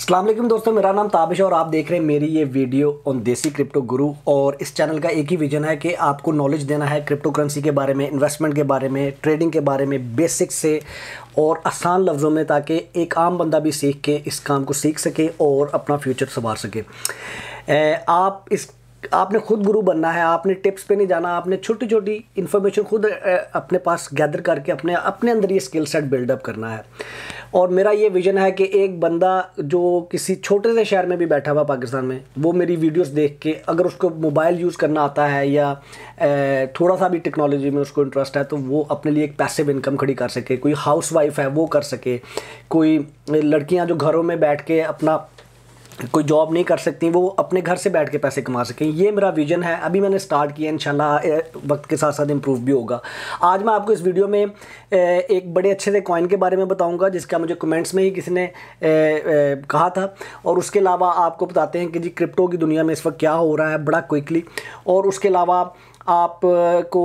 असलम दोस्तों मेरा नाम ताबिश है और आप देख रहे हैं मेरी ये वीडियो ऑन देसी क्रिप्टो गुरु और इस चैनल का एक ही विजन है कि आपको नॉलेज देना है क्रिप्टो करेंसी के बारे में इन्वेस्टमेंट के बारे में ट्रेडिंग के बारे में बेसिक से और आसान लफ्ज़ों में ताकि एक आम बंदा भी सीख के इस काम को सीख सके और अपना फ्यूचर संवार सके आप इस आपने खुद गुरु बनना है आपने टिप्स पे नहीं जाना आपने छोटी छोटी इन्फॉर्मेशन खुद अपने पास गैदर करके अपने अपने अंदर ये स्किल सेट बिल्डअप करना है और मेरा ये विज़न है कि एक बंदा जो किसी छोटे से शहर में भी बैठा हुआ पाकिस्तान में वो मेरी वीडियोस देख के अगर उसको मोबाइल यूज़ करना आता है या थोड़ा सा भी टेक्नोलॉजी में उसको इंटरेस्ट है तो वो अपने लिए एक पैसिव इनकम खड़ी कर सके कोई हाउस वाइफ है वो कर सके कोई लड़कियाँ जो घरों में बैठ के अपना कोई जॉब नहीं कर सकती वो अपने घर से बैठ के पैसे कमा सकें ये मेरा विजन है अभी मैंने स्टार्ट किया इंशाल्लाह वक्त के साथ साथ इम्प्रूव भी होगा आज मैं आपको इस वीडियो में एक बड़े अच्छे से कॉइन के बारे में बताऊंगा जिसका मुझे कमेंट्स में ही किसी ने कहा था और उसके अलावा आपको बताते हैं कि जी क्रिप्टो की दुनिया में इस वक्त क्या हो रहा है बड़ा क्विकली और उसके अलावा आपको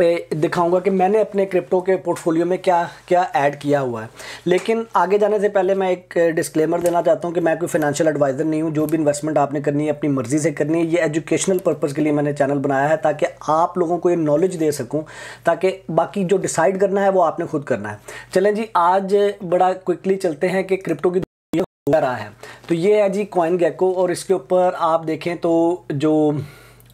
दिखाऊंगा कि मैंने अपने क्रिप्टो के पोर्टफोलियो में क्या क्या ऐड किया हुआ है लेकिन आगे जाने से पहले मैं एक डिस्क्लेमर देना चाहता हूं कि मैं कोई फाइनेंशियल एडवाइज़र नहीं हूं जो भी इन्वेस्टमेंट आपने करनी है अपनी मर्ज़ी से करनी है ये एजुकेशनल पर्पज़ के लिए मैंने चैनल बनाया है ताकि आप लोगों को ये नॉलेज दे सकूँ ताकि बाकी जो डिसाइड करना है वो आपने खुद करना है चलें जी आज बड़ा क्विकली चलते हैं कि क्रिप्टो की हो रहा है तो ये है जी कॉइन गैको और इसके ऊपर आप देखें तो जो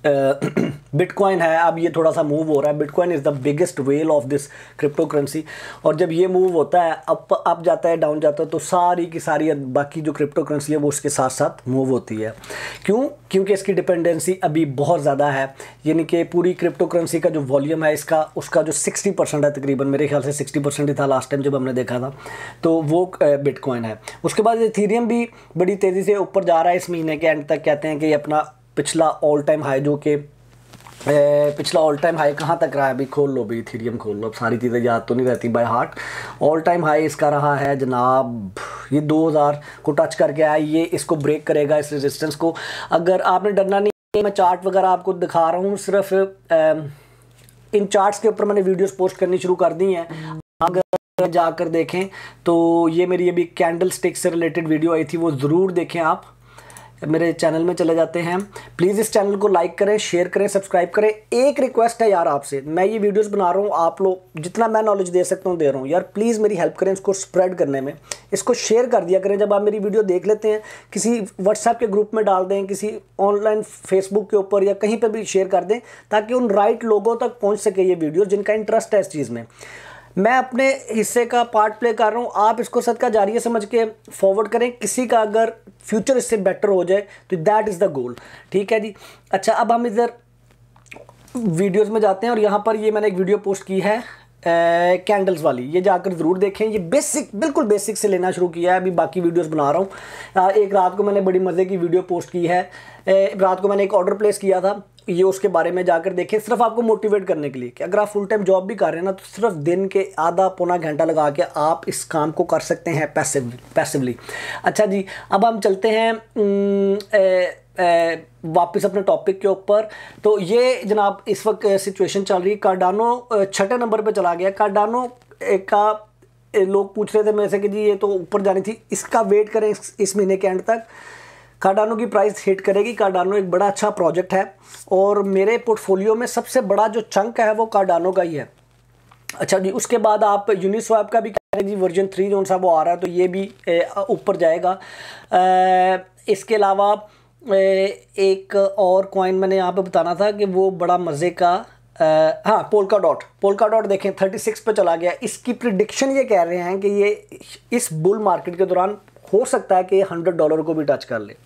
बिटकॉइन है अब ये थोड़ा सा मूव हो रहा है bitcoin is the biggest whale of this cryptocurrency और जब ये मूव होता है अप अप जाता है डाउन जाता है तो सारी की सारी बाकी जो क्रिप्टो करेंसी है वो उसके साथ साथ मूव होती है क्यों क्योंकि इसकी डिपेंडेंसी अभी बहुत ज़्यादा है यानी कि पूरी क्रिप्टो करेंसी का जो वॉल्यूम है इसका उसका जो सिक्सटी परसेंट है तकरीबन मेरे ख्याल से सिक्सटी परसेंट ही था लास्ट टाइम जब हमने देखा था तो वो बिटकॉइन है उसके बाद थीरियम भी बड़ी तेज़ी से ऊपर जा रहा है इस महीने के एंड तक कहते हैं कि अपना पिछला ऑल टाइम हाई जो कि पिछला ऑल टाइम हाई कहाँ तक रहा है अभी खोल लो भी थीरियम खोल लो अब सारी चीज़ें याद तो नहीं रहती by heart all time high इसका रहा है जनाब ये 2000 को टच करके आया ये इसको ब्रेक करेगा इस रेजिस्टेंस को अगर आपने डरना नहीं मैं चार्ट वगैरह आपको दिखा रहा हूँ सिर्फ इन चार्ट्स के ऊपर मैंने वीडियोज पोस्ट करनी शुरू कर दी हैं अगर जाकर देखें तो ये मेरी अभी कैंडल स्टिक से रिलेटेड वीडियो आई थी वो ज़रूर देखें आप मेरे चैनल में चले जाते हैं प्लीज़ इस चैनल को लाइक करें शेयर करें सब्सक्राइब करें एक रिक्वेस्ट है यार आपसे मैं ये वीडियोस बना रहा हूँ आप लोग जितना मैं नॉलेज दे सकता हूँ दे रहा हूँ यार प्लीज़ मेरी हेल्प करें इसको स्प्रेड करने में इसको शेयर कर दिया करें जब आप मेरी वीडियो देख लेते हैं किसी व्हाट्सएप के ग्रुप में डाल दें किसी ऑनलाइन फेसबुक के ऊपर या कहीं पर भी शेयर कर दें ताकि उन राइट लोगों तक पहुँच सके ये वीडियो जिनका इंटरेस्ट है इस चीज़ में मैं अपने हिस्से का पार्ट प्ले कर रहा हूँ आप इसको सदका जारी समझ के फॉरवर्ड करें किसी का अगर फ्यूचर इससे बेटर हो जाए तो दैट इज़ द गोल ठीक है जी अच्छा अब हम इधर वीडियोस में जाते हैं और यहाँ पर ये मैंने एक वीडियो पोस्ट की है कैंडल्स वाली ये जाकर ज़रूर देखें ये बेसिक बिल्कुल बेसिक से लेना शुरू किया है अभी बाकी वीडियोस बना रहा हूँ एक रात को मैंने बड़ी मज़े की वीडियो पोस्ट की है ए, रात को मैंने एक ऑर्डर प्लेस किया था ये उसके बारे में जाकर देखें सिर्फ आपको मोटिवेट करने के लिए कि अगर आप फुल टाइम जॉब भी कर रहे हैं ना तो सिर्फ दिन के आधा पौना घंटा लगा के आप इस काम को कर सकते हैं पैसिव पैसिवली अच्छा जी अब हम चलते हैं ए, ए, वापस अपने टॉपिक के ऊपर तो ये जनाब इस वक्त सिचुएशन चल रही है कार्डानो छठे नंबर पर चला गया कार्डानो का लोग पूछ रहे थे मेरे से कि जी ये तो ऊपर जानी थी इसका वेट करें इस, इस महीने के एंड तक कार्डानो की प्राइस हिट करेगी कार्डानो एक बड़ा अच्छा प्रोजेक्ट है और मेरे पोर्टफोलियो में सबसे बड़ा जो चंक है वो कार्डानो का ही है अच्छा जी उसके बाद आप यूनिस्वैप का भी कह रहे हैं जी वर्जन थ्री जो सा वो आ रहा है तो ये भी ऊपर जाएगा आ, इसके अलावा एक और कॉइन मैंने यहाँ पे बताना था कि वो बड़ा मज़े का आ, हाँ पोलका डॉट पोलका डॉट देखें 36 पे चला गया इसकी प्रिडिक्शन ये कह रहे हैं कि ये इस बुल मार्केट के दौरान हो सकता है कि हंड्रेड डॉलर को भी टच कर ले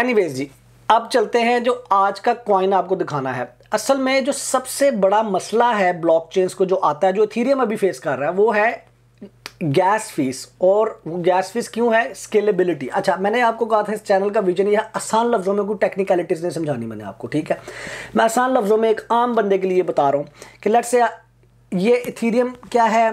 एनीवेज जी अब चलते हैं जो आज का कॉइन आपको दिखाना है असल में जो सबसे बड़ा मसला है ब्लॉकचेन्स को जो आता है जो थीरियम अभी फेस कर रहा है वो है गैस फीस और वो गैस फीस क्यों है स्केलेबिलिटी अच्छा मैंने आपको कहा था इस चैनल का विजन यह आसान लफ्ज़ों में कोई टेक्निकलिटीज़ नहीं समझानी मैंने आपको ठीक है मैं आसान लफ्ज़ों में एक आम बंदे के लिए बता रहा हूँ कि लट से ये इथीरियम क्या है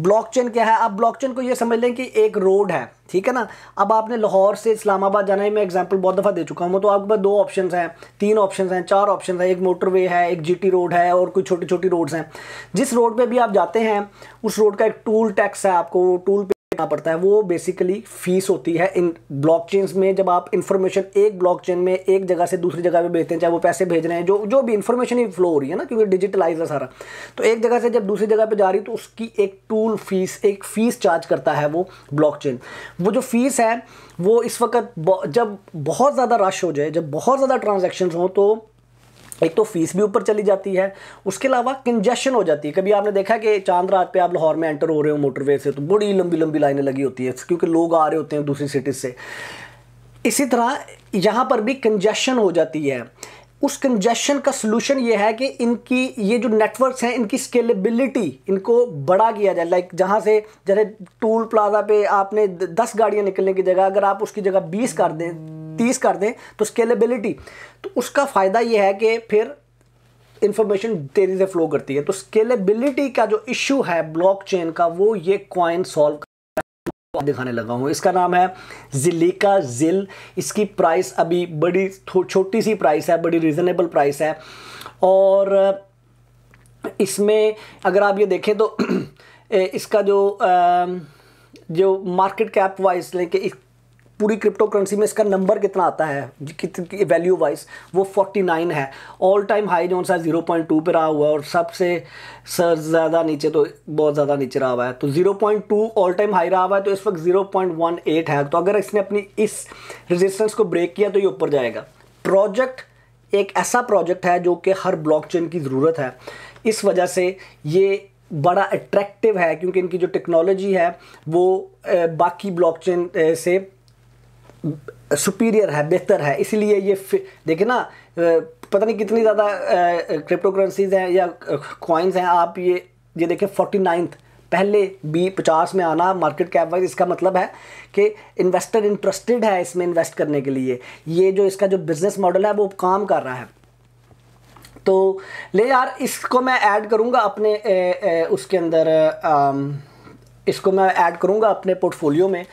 ब्लॉकचेन क्या है आप ब्लॉकचेन को ये समझ लें कि एक रोड है ठीक है ना अब आपने लाहौर से इस्लामाबाद जाना है मैं एग्जांपल बहुत दफ़ा दे चुका हूँ तो आपके पास दो ऑप्शन हैं तीन ऑप्शन हैं चार ऑप्शन हैं एक मोटरवे है एक जीटी रोड है और कोई छोटी छोटी रोड्स हैं जिस रोड पे भी आप जाते हैं उस रोड का एक टूल टैक्स है आपको टूल करना पड़ता है वो बेसिकली फीस होती है इन ब्लॉकचेन्स में जब आप इन्फॉर्मेशन एक ब्लॉकचेन में एक जगह से दूसरी जगह पे भेजते हैं चाहे वो पैसे भेज रहे हैं जो जो भी इन्फॉर्मेशन ही फ्लो हो रही है ना क्योंकि डिजिटलाइज है सारा तो एक जगह से जब दूसरी जगह पर जा रही तो उसकी एक टूल फीस एक फ़ीस चार्ज करता है वो चेन वो जो फीस है वो इस वक्त जब बहुत ज़्यादा रश हो जाए जब बहुत ज़्यादा ट्रांजेक्शन हों तो एक तो फीस भी ऊपर चली जाती है उसके अलावा कंजेशन हो जाती है कभी आपने देखा कि चांद रात पे आप लाहौर में एंटर हो रहे हो मोटरवे से तो बड़ी लंबी लंबी लाइनें लगी होती हैं क्योंकि लोग आ रहे होते हैं दूसरी सिटीज़ से इसी तरह यहाँ पर भी कंजेशन हो जाती है उस कंजेशन का सोल्यूशन ये है कि इनकी ये जो नेटवर्क्स हैं इनकी स्केलेबिलिटी इनको बड़ा किया जाए लाइक जहाँ से जैसे टूल प्लाजा पे आपने दस गाड़ियाँ निकलने की जगह अगर आप उसकी जगह बीस कर दें तीस कर दें तो स्केलेबिलिटी तो उसका फ़ायदा यह है कि फिर इंफॉर्मेशन तेज़ी से फ्लो करती है तो स्केलेबिलिटी का जो इशू है ब्लॉकचेन का वो ये कॉइन सॉल्व दिखाने लगा हूँ इसका नाम है जिलीका जिल इसकी प्राइस अभी बड़ी छोटी सी प्राइस है बड़ी रीज़नेबल प्राइस है और इसमें अगर आप ये देखें तो इसका जो जो मार्केट कैप वाइज लें कि पूरी क्रिप्टो करेंसी में इसका नंबर कितना आता है कितनी वैल्यू वाइज वो 49 है ऑल टाइम हाई जो सा जीरो पॉइंट टू पर रहा हुआ है और सबसे सर ज़्यादा नीचे तो बहुत ज़्यादा नीचे रहा हुआ है तो zero point two all time high रहा हुआ है तो इस वक्त जीरो पॉइंट वन एट है तो अगर इसने अपनी इस रेजिस्टेंस को ब्रेक किया तो ये ऊपर जाएगा प्रोजेक्ट एक ऐसा प्रोजेक्ट है जो कि हर ब्लॉक की ज़रूरत है इस वजह से ये बड़ा अट्रैक्टिव है क्योंकि इनकी जो टेक्नोलॉजी है वो बाकी ब्लॉकचेन से सुपीरियर है बेहतर है इसलिए ये देखिए ना पता नहीं कितनी ज़्यादा क्रिप्टो करेंसीज हैं या कॉइन्स हैं आप ये ये देखें फोर्टी नाइन्थ पहले बी पचास में आना मार्केट कैप वाइज इसका मतलब है कि इन्वेस्टर इंटरेस्टेड है इसमें इन्वेस्ट करने के लिए ये जो इसका जो बिजनेस मॉडल है वो काम कर रहा है तो ले यार इसको मैं ऐड करूँगा अपने ए, ए, उसके अंदर आ, इसको मैं ऐड करूँगा अपने पोर्टफोलियो में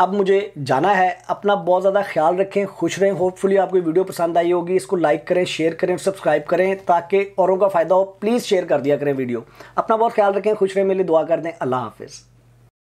अब मुझे जाना है अपना बहुत ज़्यादा ख्याल रखें खुश रहें होपफुली आपको वीडियो पसंद आई होगी इसको लाइक करें शेयर करें सब्सक्राइब करें ताकि औरों का फ़ायदा हो प्लीज़ शेयर कर दिया करें वीडियो अपना बहुत ख्याल रखें खुश रहें मेरे लिए दुआ कर दें अल्लाह हाफिज़